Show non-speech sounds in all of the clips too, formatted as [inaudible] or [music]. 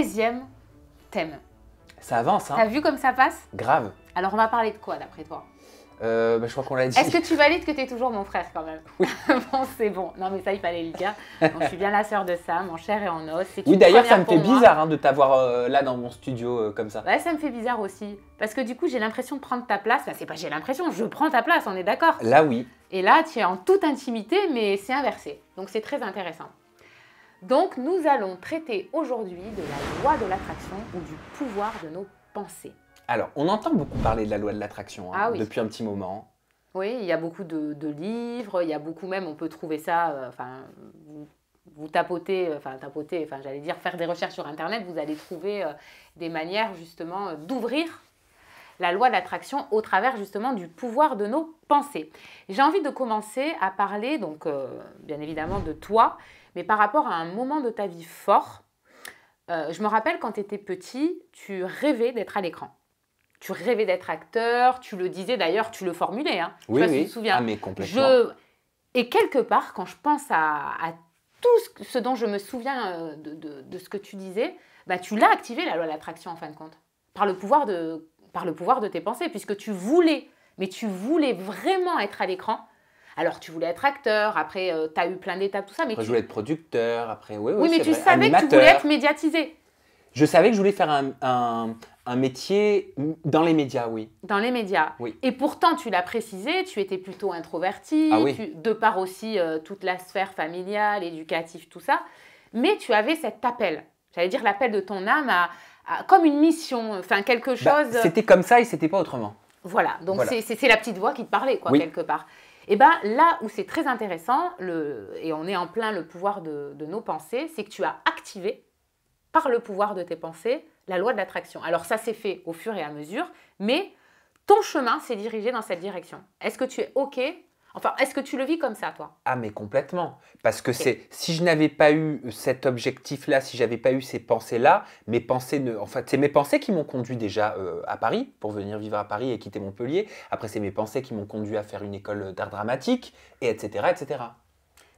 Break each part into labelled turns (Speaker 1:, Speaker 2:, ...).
Speaker 1: 16 thème.
Speaker 2: Ça avance, hein T'as vu
Speaker 1: comme ça passe Grave. Alors on va parler de quoi d'après toi
Speaker 2: euh, bah, je crois qu'on l'a dit. Est-ce que
Speaker 1: tu valides que tu es toujours mon frère quand même Oui. [laughs] bon, c'est bon. Non, mais ça, il fallait le dire. [laughs] je suis bien la sœur de Sam, en chair et en os. Oui, d'ailleurs, ça me fait bizarre
Speaker 2: hein, de t'avoir euh, là dans mon studio euh, comme ça.
Speaker 1: Ouais, ça me fait bizarre aussi. Parce que du coup, j'ai l'impression de prendre ta place. c'est pas j'ai l'impression, je prends ta place, on est d'accord Là, oui. Et là, tu es en toute intimité, mais c'est inversé. Donc, c'est très intéressant. Donc nous allons traiter aujourd'hui de la loi de l'attraction ou du pouvoir de nos pensées.
Speaker 2: Alors, on entend beaucoup parler de la loi de l'attraction hein, ah depuis un petit moment.
Speaker 1: Oui, il y a beaucoup de, livres, il y a beaucoup même, on peut trouver ça, euh, enfin, vous tapotez, euh, enfin tapotez, enfin j'allais dire faire des recherches sur Internet, vous allez trouver euh, des manières justement d'ouvrir la loi d'attraction au travers justement du pouvoir de nos pensées. J'ai envie de commencer à parler, donc euh, bien évidemment de toi, mais par rapport à un moment de ta vie fort. Euh, je me rappelle quand tu étais petit, tu rêvais d'être à l'écran tu rêvais d'être acteur, tu le disais d'ailleurs, tu le formulais. Hein. Oui, je sais souviens. Ah, mais complètement. Et quelque part, quand je pense à, tout ce, dont je me souviens euh, de, ce que tu disais, bah, tu l'as activé, la loi de l'attraction, en fin de compte, par le pouvoir de par le pouvoir de tes pensées, puisque tu voulais, mais tu voulais vraiment être à l'écran. Alors, tu voulais être acteur, après, euh, tu as eu plein d'étapes, tout ça. Mais après, tu... je voulais
Speaker 2: être producteur, après, oui oui, mais tu savais que tu voulais être
Speaker 1: médiatisé.
Speaker 2: Je savais que je voulais faire un, métier dans les médias, oui.
Speaker 1: Dans les médias. Oui. Et pourtant, tu l'as précisé, tu étais plutôt introverti, ah de par aussi euh, toute la sphère familiale, éducative, tout ça. Mais tu avais cet appel, j'allais dire l'appel de ton âme à, ah, comme une mission, enfin quelque bah, chose. c'était
Speaker 2: comme ça et c'était pas autrement.
Speaker 1: Voilà, donc c'est la petite voix qui te parlait, quoi, quelque part. Et eh bien là où c'est très intéressant, et on est en plein le pouvoir de nos pensées, c'est que tu as activé, par le pouvoir de tes pensées, la loi de l'attraction. Alors ça s'est fait au fur et à mesure, mais ton chemin s'est dirigé dans cette direction. Est-ce que tu es OK Enfin, est-ce que tu le vis comme ça, toi
Speaker 2: Ah, mais complètement. Parce que c'est si je n'avais pas eu cet objectif-là, si j'avais pas eu ces pensées-là, mes pensées en fait, c'est mes pensées qui m'ont conduit déjà euh, à Paris pour venir vivre à Paris et quitter Montpellier. Après, c'est mes pensées qui m'ont conduit à faire une école d'art dramatique, et etc.,
Speaker 1: etc.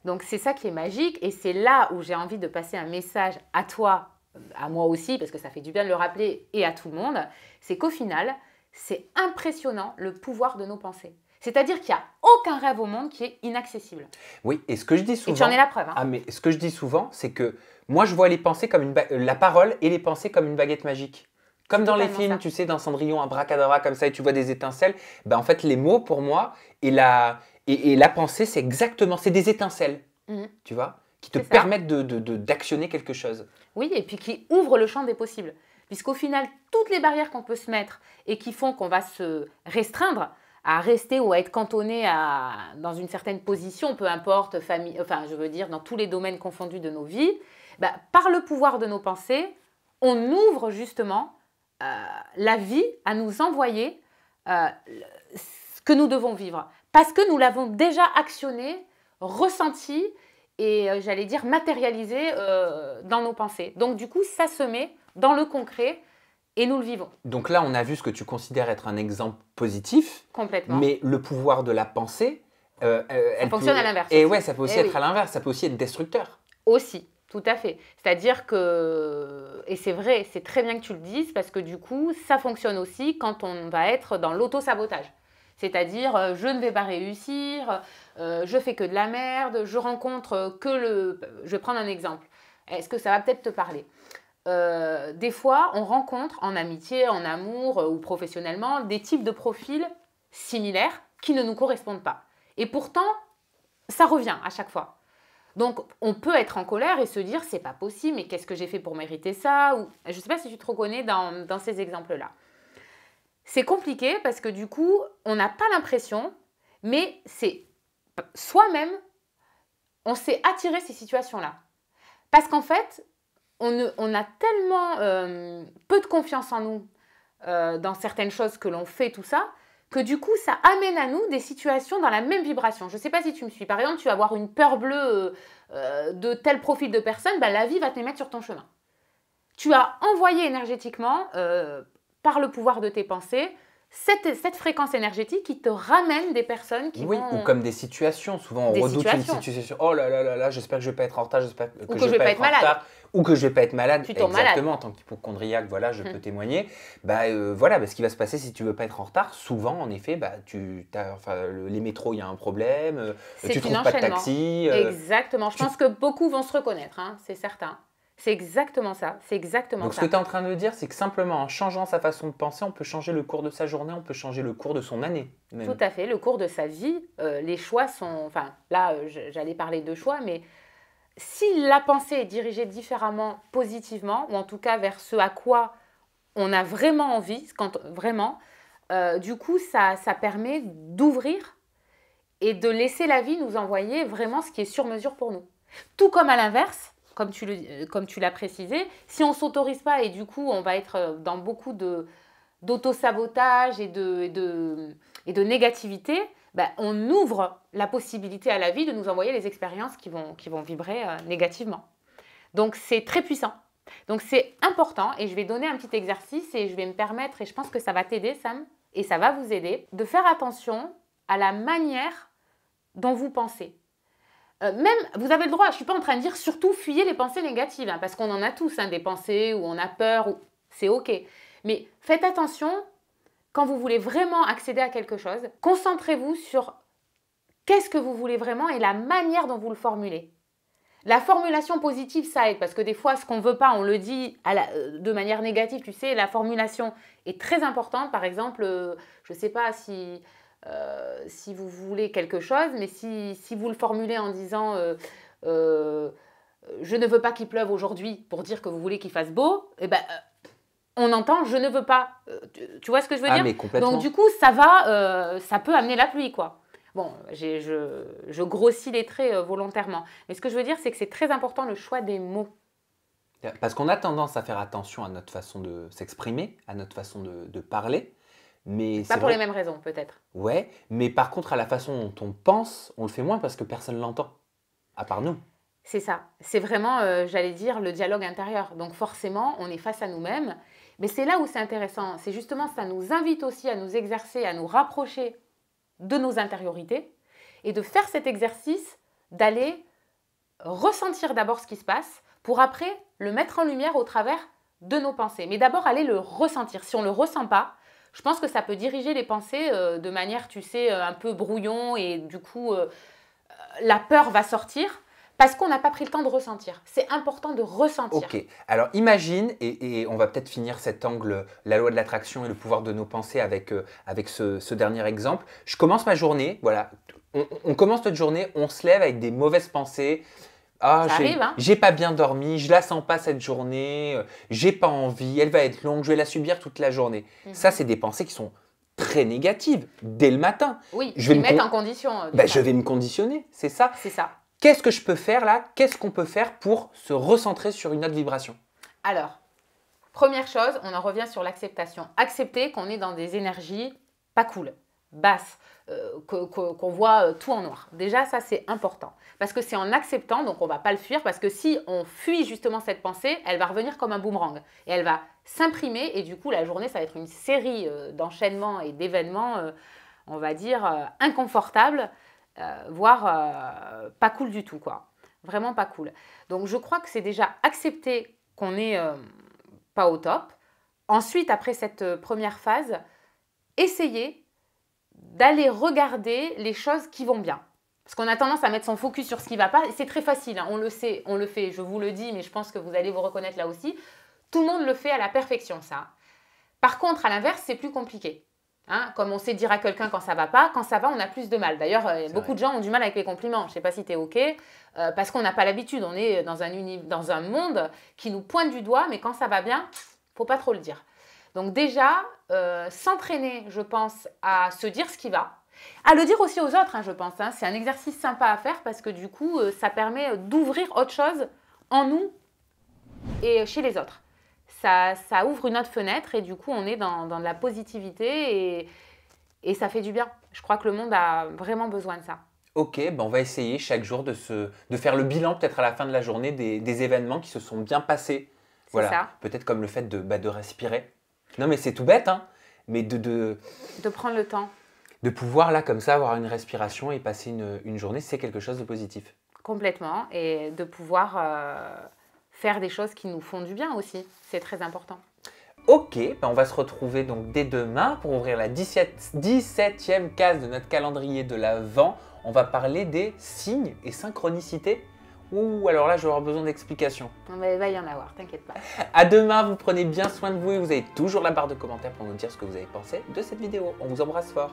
Speaker 1: Donc c'est ça qui est magique, et c'est là où j'ai envie de passer un message à toi, euh, à moi aussi, parce que ça fait du bien de le rappeler, et à tout le monde. C'est qu'au final, c'est impressionnant le pouvoir de nos pensées. C'est-à-dire qu'il n'y a aucun rêve au monde qui est inaccessible.
Speaker 2: Oui, et ce que je dis souvent. Et tu en es la preuve. Hein. Ah, mais ce que je dis souvent, c'est que moi, je vois les pensées comme une euh, la parole et les pensées comme une baguette magique. Comme dans les films, tu sais, dans Cendrillon, un bracadabra comme ça, et tu vois des étincelles. Ben, en fait, les mots, pour moi, et la, et, la pensée, c'est exactement, c'est des étincelles, mhm. tu vois, qui te permettent d'actionner de, de, quelque chose.
Speaker 1: Oui, et puis qui ouvrent le champ des possibles. Puisqu'au final, toutes les barrières qu'on peut se mettre et qui font qu'on va se restreindre, à rester ou à être cantonné dans une certaine position, peu importe, famille, enfin je veux dire, dans tous les domaines confondus de nos vies, bah, par le pouvoir de nos pensées, on ouvre justement euh, la vie à nous envoyer euh, ce que nous devons vivre, parce que nous l'avons déjà actionné, ressenti et euh, j'allais dire matérialisé dans nos pensées. Donc du coup, ça se met dans le concret et nous le vivons.
Speaker 2: Donc là, on a vu ce que tu considères être un exemple positif.
Speaker 1: Complètement. Mais
Speaker 2: le pouvoir de la pensée, euh, euh, elle fonctionne à l'inverse. Et eh ouais, ça peut aussi eh être à l'inverse, ça peut aussi être destructeur.
Speaker 1: Aussi, tout à fait. C'est-à-dire que, et c'est vrai, c'est très bien que tu le dises, parce que du coup, ça fonctionne aussi quand on va être dans l'auto-sabotage. C'est-à-dire, euh, je ne vais pas réussir, je fais que de la merde, je rencontre que le... Je vais prendre un exemple. Est-ce que ça va peut-être te parler euh, des fois, on rencontre en amitié, en amour euh, ou professionnellement des types de profils similaires qui ne nous correspondent pas. Et pourtant, ça revient à chaque fois. Donc, on peut être en colère et se dire c'est pas possible, mais qu'est-ce que j'ai fait pour mériter ça Ou je sais pas si tu te reconnais dans, dans ces exemples-là. C'est compliqué parce que du coup, on n'a pas l'impression, mais c'est soi-même, on s'est attiré ces situations-là. Parce qu'en fait, on, a tellement euh, peu de confiance en nous euh, dans certaines choses que l'on fait, tout ça, que du coup, ça amène à nous des situations dans la même vibration. Je ne sais pas si tu me suis. Par exemple, tu vas avoir une peur bleue euh, de tel profil de personne, bah, la vie va te les mettre sur ton chemin. Tu as envoyé énergétiquement, par le pouvoir de tes pensées, cette, cette, fréquence énergétique qui te ramène des personnes qui oui, ou comme
Speaker 2: des situations. Souvent, on redoute une situation. Oh là là là là, j'espère que je vais pas être en retard, j'espère que, je, vais pas, être, en malade. retard, ou que je vais pas être malade. Tu Exactement, en tant qu'hypochondriaque, voilà, je hum. peux témoigner. Bah, euh, voilà, bah, ce qui va se passer si tu veux pas être en retard, souvent, en effet, bah tu, enfin, les métros, il y a un problème, euh, tu trouves pas de taxi. Euh,
Speaker 1: Exactement. Je pense que beaucoup vont se reconnaître, hein, c'est certain. C'est exactement ça, c'est exactement ça. ce que tu es en
Speaker 2: train de dire, c'est que simplement en changeant sa façon de penser, on peut changer le cours de sa journée, on peut changer le cours de son année. Tout
Speaker 1: à fait, le cours de sa vie, euh, les choix sont... Enfin, là, euh, j'allais parler de choix, mais si la pensée est dirigée différemment, positivement, ou en tout cas vers ce à quoi on a vraiment envie, quand, vraiment, euh, du coup, ça permet d'ouvrir et de laisser la vie nous envoyer vraiment ce qui est sur mesure pour nous. Tout comme à l'inverse, euh, comme tu, l'as précisé, si on ne s'autorise pas et du coup on va être euh, dans beaucoup de, d'auto-sabotage et de, de, négativité, bah, on ouvre la possibilité à la vie de nous envoyer les expériences qui vont, vibrer euh, négativement. Donc c'est très puissant. Donc c'est important et je vais donner un petit exercice et je vais me permettre, et je pense que ça va t'aider Sam, et ça va vous aider, de faire attention à la manière dont vous pensez. Euh, même, vous avez le droit, je ne suis pas en train de dire surtout fuyez les pensées négatives, hein, parce qu'on en a tous, hein, des pensées où on a peur, ou c'est ok. Mais faites attention quand vous voulez vraiment accéder à quelque chose, concentrez-vous sur qu'est-ce que vous voulez vraiment et la manière dont vous le formulez. La formulation positive, ça aide, parce que des fois, ce qu'on ne veut pas, on le dit euh, de manière négative, tu sais, la formulation est très importante. Par exemple, euh, je ne sais pas si euh, si vous voulez quelque chose, mais si, vous le formulez en disant euh, euh, je ne veux pas qu'il pleuve aujourd'hui pour dire que vous voulez qu'il fasse beau, eh ben, on entend je ne veux pas. Tu, vois ce que je veux ah, dire Donc du coup, ça va, ça peut amener la pluie, quoi. Bon, je, grossis les traits volontairement. Mais ce que je veux dire, c'est que c'est très important le choix des mots.
Speaker 2: Parce qu'on a tendance à faire attention à notre façon de s'exprimer, à notre façon de parler. Mais pas pour les mêmes
Speaker 1: raisons, peut-être.
Speaker 2: Ouais, mais par contre, à la façon dont on pense, on le fait moins parce que personne l'entend, à part nous.
Speaker 1: C'est ça. C'est vraiment, euh, j'allais dire, le dialogue intérieur. Donc forcément, on est face à nous-mêmes. Mais c'est là où c'est intéressant. C'est justement, ça nous invite aussi à nous exercer, à nous rapprocher de nos intériorités et de faire cet exercice d'aller ressentir d'abord ce qui se passe pour après le mettre en lumière au travers de nos pensées. Mais d'abord, aller le ressentir. Si on ne le ressent pas, je pense que ça peut diriger les pensées euh, de manière, tu sais, euh, un peu brouillon et du coup, euh, la peur va sortir parce qu'on n'a pas pris le temps de ressentir. C'est important de ressentir. Ok,
Speaker 2: alors imagine, et, on va peut-être finir cet angle, la loi de l'attraction et le pouvoir de nos pensées avec, avec ce, dernier exemple. Je commence ma journée, voilà, on commence notre journée, on se lève avec des mauvaises pensées, ah, hein. j'ai pas bien dormi, je la sens pas cette journée, euh, j'ai pas envie, elle va être longue, je vais la subir toute la journée. Mhm. Ça, c'est des pensées qui sont très négatives dès le matin.
Speaker 1: Oui, je vais me mettre en condition. Euh, ben, je
Speaker 2: vais me conditionner, c'est ça. C'est ça. Qu'est-ce que je peux faire là Qu'est-ce qu'on peut faire pour se recentrer sur une autre vibration
Speaker 1: Alors, première chose, on en revient sur l'acceptation. Accepter qu'on est dans des énergies pas cool basse, euh, qu'on voit euh, tout en noir. Déjà, ça c'est important. Parce que c'est en acceptant, donc on ne va pas le fuir, parce que si on fuit justement cette pensée, elle va revenir comme un boomerang. Et elle va s'imprimer, et du coup, la journée, ça va être une série euh, d'enchaînements et d'événements, on va dire, inconfortables, voire pas cool du tout, quoi. Vraiment pas cool. Donc je crois que c'est déjà accepter qu'on n'est pas au top. Ensuite, après cette première phase, essayer d'aller regarder les choses qui vont bien. Parce qu'on a tendance à mettre son focus sur ce qui ne va pas. C'est très facile, hein. on le sait, on le fait, je vous le dis, mais je pense que vous allez vous reconnaître là aussi. Tout le monde le fait à la perfection, ça. Par contre, à l'inverse, c'est plus compliqué. Hein, comme on sait dire à quelqu'un quand ça va pas, quand ça va, on a plus de mal. D'ailleurs, euh, beaucoup de gens ont du mal avec les compliments. Je ne sais pas si tu es OK, euh, parce qu'on n'a pas l'habitude. On est dans un, dans un monde qui nous pointe du doigt, mais quand ça va bien, faut pas trop le dire. Donc déjà, euh, s'entraîner, je pense, à se dire ce qui va, à le dire aussi aux autres, hein, je pense. Hein. C'est un exercice sympa à faire parce que du coup, euh, ça permet d'ouvrir autre chose en nous et chez les autres. Ça, ouvre une autre fenêtre et du coup, on est dans, de la positivité et, et ça fait du bien. Je crois que le monde a vraiment besoin de ça.
Speaker 2: Ok, ben on va essayer chaque jour de, faire le bilan peut-être à la fin de la journée des, événements qui se sont bien passés. Voilà. Peut-être comme le fait de, bah, de respirer, non, mais c'est tout bête, hein. Mais de, de, prendre le temps. De pouvoir, là, comme ça, avoir une respiration et passer une, journée, c'est quelque chose de positif.
Speaker 1: Complètement. Et de pouvoir euh, faire des choses qui nous font du bien aussi. C'est très important.
Speaker 2: Ok, ben, on va se retrouver donc dès demain pour ouvrir la 17, e case de notre calendrier de l'Avent. On va parler des signes et synchronicités. Ouh, alors là, je vais avoir besoin d'explications.
Speaker 1: On y en avoir, t'inquiète pas.
Speaker 2: À demain, vous prenez bien soin de vous et vous avez toujours la barre de commentaires pour nous dire ce que vous avez pensé de cette vidéo. On vous embrasse fort.